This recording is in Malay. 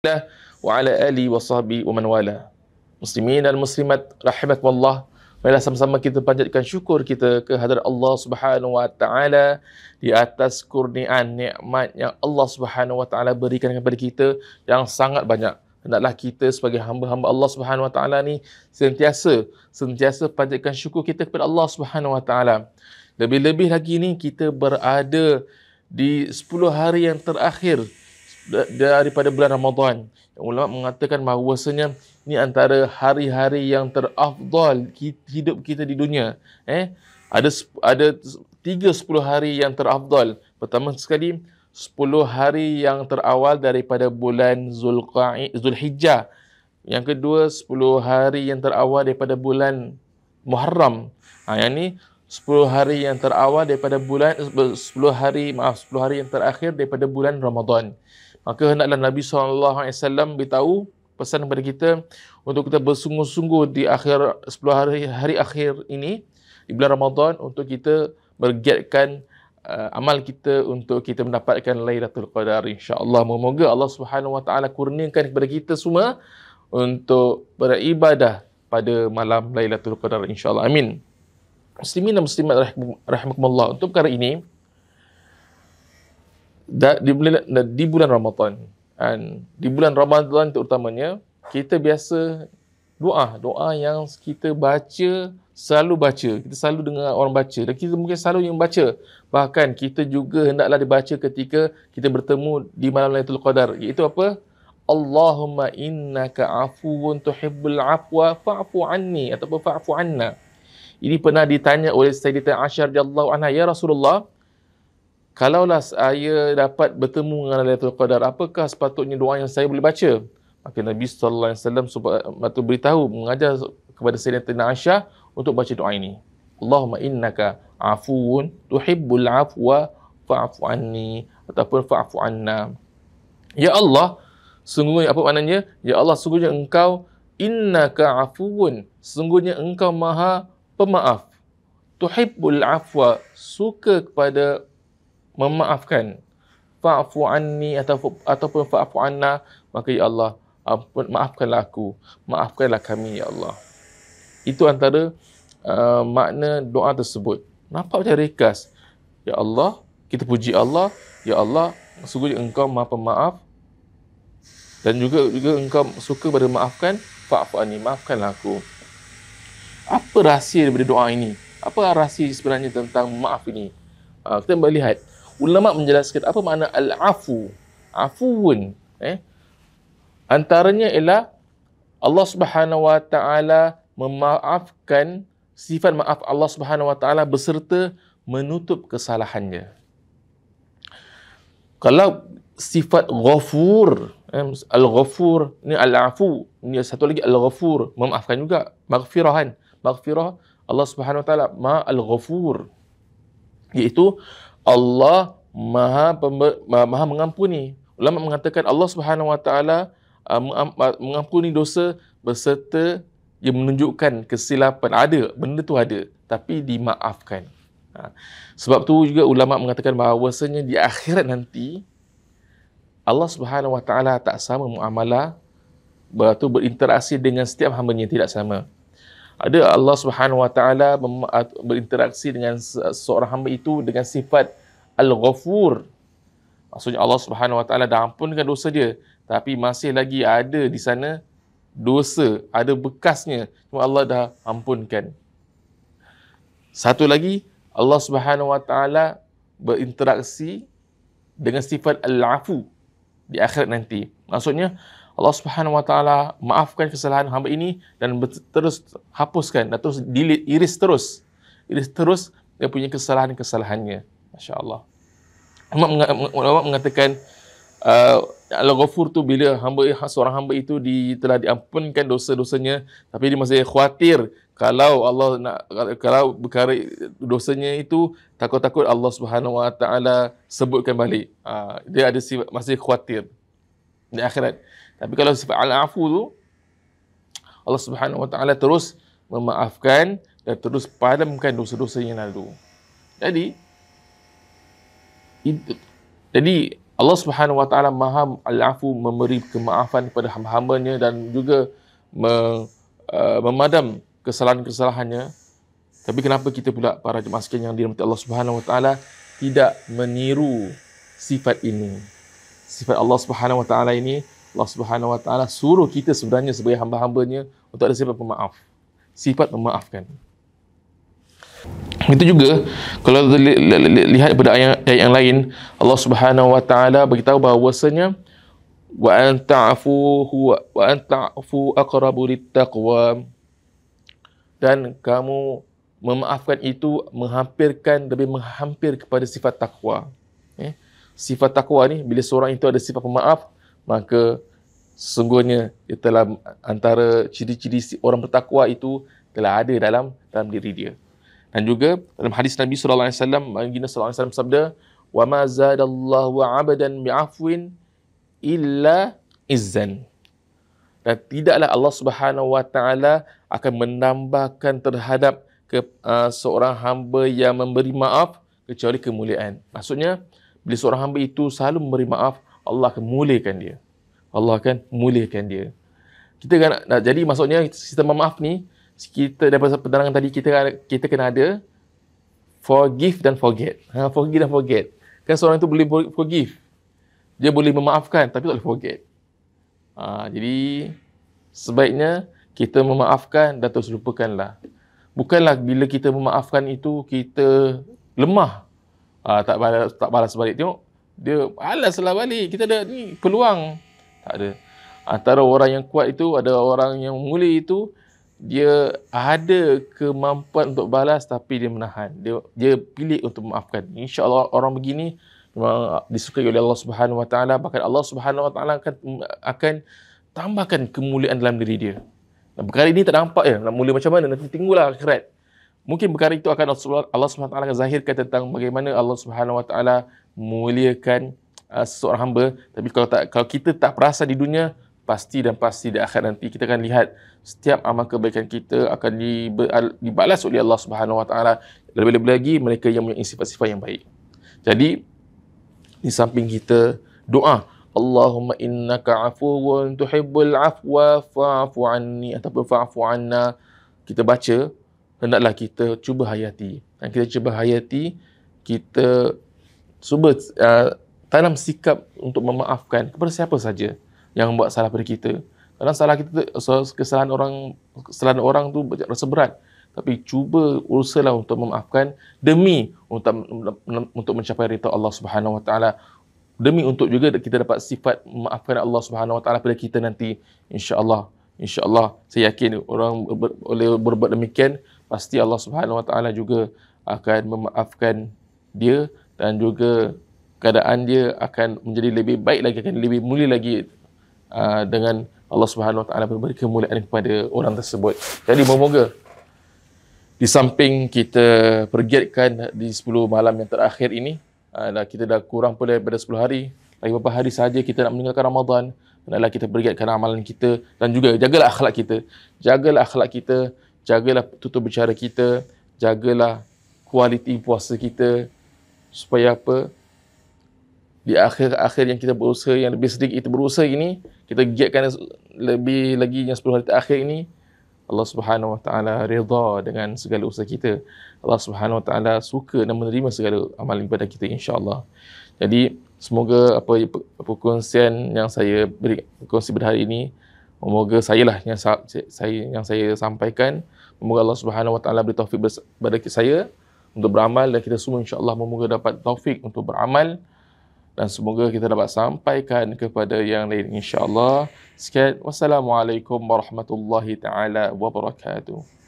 الله وعلى آله وصحبه ومن والاه مسلمين المسلمات رحمكم الله Mari sama-sama kita panjatkan syukur kita ke hadirat Allah Subhanahu Wa Taala di atas kurnian nikmat yang Allah Subhanahu Wa Taala berikan kepada kita yang sangat banyak. Hendaklah kita sebagai hamba-hamba Allah Subhanahu Wa Taala ni sentiasa sentiasa panjatkan syukur kita kepada Allah Subhanahu Wa Taala. Lebih-lebih lagi ni kita berada di 10 hari yang terakhir daripada bulan Ramadhan, Ulama mengatakan bahawasanya ini antara hari-hari yang terafdal hidup kita di dunia. Eh, ada ada tiga sepuluh hari yang terafdal. Pertama sekali, sepuluh hari yang terawal daripada bulan Zulhijjah. Yang kedua, sepuluh hari yang terawal daripada bulan Muharram. Ha, yang ini, sepuluh hari yang terawal daripada bulan eh, sepuluh hari maaf sepuluh hari yang terakhir daripada bulan Ramadhan. Maka hendaklah Nabi SAW beritahu pesan kepada kita untuk kita bersungguh-sungguh di akhir 10 hari hari akhir ini di bulan Ramadan untuk kita bergiatkan uh, amal kita untuk kita mendapatkan Lailatul Qadar insya-Allah. Moga Allah Subhanahu Wa Taala kurniakan kepada kita semua untuk beribadah pada malam Lailatul Qadar insya-Allah. Amin. Muslimin dan muslimat rahimakumullah. Untuk perkara ini, di di bulan Ramadan dan di bulan Ramadan terutamanya kita biasa doa doa yang kita baca selalu baca kita selalu dengar orang baca dan kita mungkin selalu yang baca bahkan kita juga hendaklah dibaca ketika kita bertemu di malam Lailatul Qadar iaitu apa Allahumma innaka afuwun tuhibbul afwa fa'fu anni ataupun fa'fu anna ini pernah ditanya oleh Sayyidina Asyar radhiyallahu anha ya Rasulullah Kalaulah saya dapat bertemu dengan Lailatul Qadar, apakah sepatutnya doa yang saya boleh baca? Maka Nabi sallallahu alaihi wasallam sempat beritahu mengajar kepada Sayyidatina Aisyah untuk baca doa ini. Allahumma innaka afuun tuhibbul afwa fa'fu anni ataupun fa'fu anna. Ya Allah, sungguhnya apa maknanya? Ya Allah, sungguhnya engkau innaka afuun, sungguhnya engkau Maha Pemaaf. Tuhibbul afwa, suka kepada memaafkan fa'fu anni atau ataupun fa'fu anna maka ya Allah maafkanlah aku maafkanlah kami ya Allah itu antara uh, makna doa tersebut nampak macam ringkas ya Allah kita puji Allah ya Allah sungguh engkau maha pemaaf dan juga juga engkau suka pada maafkan fa'fu anni maafkanlah aku apa rahsia daripada doa ini apa rahsia sebenarnya tentang maaf ini uh, kita boleh lihat ulama menjelaskan apa makna al-afu afuun eh antaranya ialah Allah Subhanahu wa taala memaafkan sifat maaf Allah Subhanahu wa taala beserta menutup kesalahannya kalau sifat ghafur eh, al-ghafur ni al-afu ni satu lagi al-ghafur memaafkan juga maghfirah kan maghfirah Allah Subhanahu wa taala ma al-ghafur iaitu Allah Maha pember, Maha mengampuni. Ulama mengatakan Allah Subhanahu Wa Taala uh, um, uh, mengampuni dosa beserta dia menunjukkan kesilapan ada benda tu ada tapi dimaafkan. Ha. Sebab tu juga ulama mengatakan bahawasanya di akhirat nanti Allah Subhanahu Wa Taala tak sama muamalah beratur berinteraksi dengan setiap hamba yang tidak sama ada Allah Subhanahu Wa Taala berinteraksi dengan seorang hamba itu dengan sifat al-ghafur. Maksudnya Allah Subhanahu Wa Taala dah ampunkan dosa dia, tapi masih lagi ada di sana dosa, ada bekasnya. Cuma Allah dah ampunkan. Satu lagi, Allah Subhanahu Wa Taala berinteraksi dengan sifat al-afu di akhirat nanti. Maksudnya Allah Subhanahu Wa Taala maafkan kesalahan hamba ini dan terus hapuskan dan terus delete iris terus iris terus dia punya kesalahan kesalahannya masya Allah ulama mengatakan uh, Al-Ghafur tu bila hamba seorang hamba itu di, telah diampunkan dosa-dosanya tapi dia masih khawatir kalau Allah nak kalau perkara dosanya itu takut-takut Allah Subhanahu Wa Taala sebutkan balik uh, dia ada masih khawatir di akhirat tapi kalau sifat al-afu tu Allah Subhanahu Wa Taala terus memaafkan dan terus padamkan dosa-dosa yang lalu. Jadi itu, jadi Allah Subhanahu Wa Taala Maha Al-Afu memberi kemaafan kepada hamba-hambanya dan juga me, uh, memadam kesalahan-kesalahannya. Tapi kenapa kita pula para jemaah sekalian yang dirahmati Allah Subhanahu Wa Taala tidak meniru sifat ini? Sifat Allah Subhanahu Wa Taala ini Allah Subhanahu Wa Taala suruh kita sebenarnya sebagai hamba-hambanya untuk ada sifat pemaaf. Sifat memaafkan. Itu juga kalau lihat pada ayat, yang lain Allah Subhanahu Wa Taala beritahu bahawasanya wa anta'fu huwa wa anta'fu aqrabu littaqwa dan kamu memaafkan itu menghampirkan lebih menghampir kepada sifat takwa. Eh? Sifat takwa ni bila seorang itu ada sifat pemaaf, maka sungguhnya telah antara ciri-ciri orang bertakwa itu telah ada dalam dalam diri dia. Dan juga dalam hadis Nabi sallallahu alaihi wasallam, Nabi sallallahu alaihi wasallam sabda, "Wa ma zadallahu 'abadan bi'afwin illa izzan." Dan tidaklah Allah Subhanahu wa taala akan menambahkan terhadap ke, uh, seorang hamba yang memberi maaf kecuali kemuliaan. Maksudnya, bila seorang hamba itu selalu memberi maaf, Allah akan mulihkan dia. Allah akan mulihkan dia. Kita kan nak jadi maksudnya sistem maaf ni kita daripada penerangan tadi kita kita kena ada forgive dan forget. Ha, forgive dan forget. Kan seorang itu boleh forgive. Dia boleh memaafkan tapi tak boleh forget. Ha, jadi sebaiknya kita memaafkan dan terus lupakanlah. Bukanlah bila kita memaafkan itu kita lemah. Ha, tak balas tak balas balik tengok dia alas lah balik kita ada ni peluang tak ada antara orang yang kuat itu ada orang yang muli itu dia ada kemampuan untuk balas tapi dia menahan dia dia pilih untuk maafkan insyaallah orang begini memang disukai oleh Allah Subhanahu Wa Taala bahkan Allah Subhanahu Wa Taala akan akan tambahkan kemuliaan dalam diri dia dan perkara ini tak nampak ya nak mula macam mana nanti tinggulah akhirat Mungkin perkara itu akan Allah SWT akan zahirkan tentang bagaimana Allah SWT memuliakan uh, seseorang hamba. Tapi kalau tak, kalau kita tak perasa di dunia, pasti dan pasti di akhirat nanti kita akan lihat setiap amal kebaikan kita akan dibalas oleh Allah SWT. lebih-lebih lagi mereka yang mempunyai sifat-sifat yang baik. Jadi di samping kita doa Allahumma innaka afuwun tuhibbul afwa fa'fu anni ataupun fa'fu anna kita baca hendaklah kita cuba hayati. Dan kita cuba hayati, kita cuba uh, tanam sikap untuk memaafkan kepada siapa saja yang buat salah pada kita. Kadang salah kita kesalahan orang kesalahan orang tu rasa berat. Tapi cuba usahalah untuk memaafkan demi untuk untuk mencapai rita Allah Subhanahu Wa Taala. Demi untuk juga kita dapat sifat memaafkan Allah Subhanahu Wa Taala pada kita nanti insya-Allah. Insya-Allah saya yakin orang ber, boleh berbuat demikian pasti Allah Subhanahu Wa Taala juga akan memaafkan dia dan juga keadaan dia akan menjadi lebih baik lagi akan lebih mulia lagi uh, dengan Allah Subhanahu Wa Taala memberi kemuliaan kepada orang tersebut. Jadi semoga di samping kita pergiatkan di 10 malam yang terakhir ini uh, dah kita dah kurang pula daripada 10 hari lagi beberapa hari saja kita nak meninggalkan Ramadan adalah kita pergiatkan amalan kita dan juga jagalah akhlak kita jagalah akhlak kita jagalah tutur bicara kita, jagalah kualiti puasa kita supaya apa? Di akhir-akhir yang kita berusaha yang lebih sedikit itu berusaha ini, kita giatkan lebih lagi yang 10 hari terakhir ini Allah Subhanahu Wa Taala redha dengan segala usaha kita. Allah Subhanahu Wa Taala suka dan menerima segala amalan ibadah kita insya-Allah. Jadi semoga apa perkongsian yang saya beri kongsi pada hari ini semoga saya lah yang saya yang saya sampaikan Semoga Allah Subhanahu Wa Taala beri taufik kepada saya untuk beramal dan kita semua insya-Allah semoga dapat taufik untuk beramal dan semoga kita dapat sampaikan kepada yang lain insya-Allah. Sekian wassalamualaikum warahmatullahi taala wabarakatuh.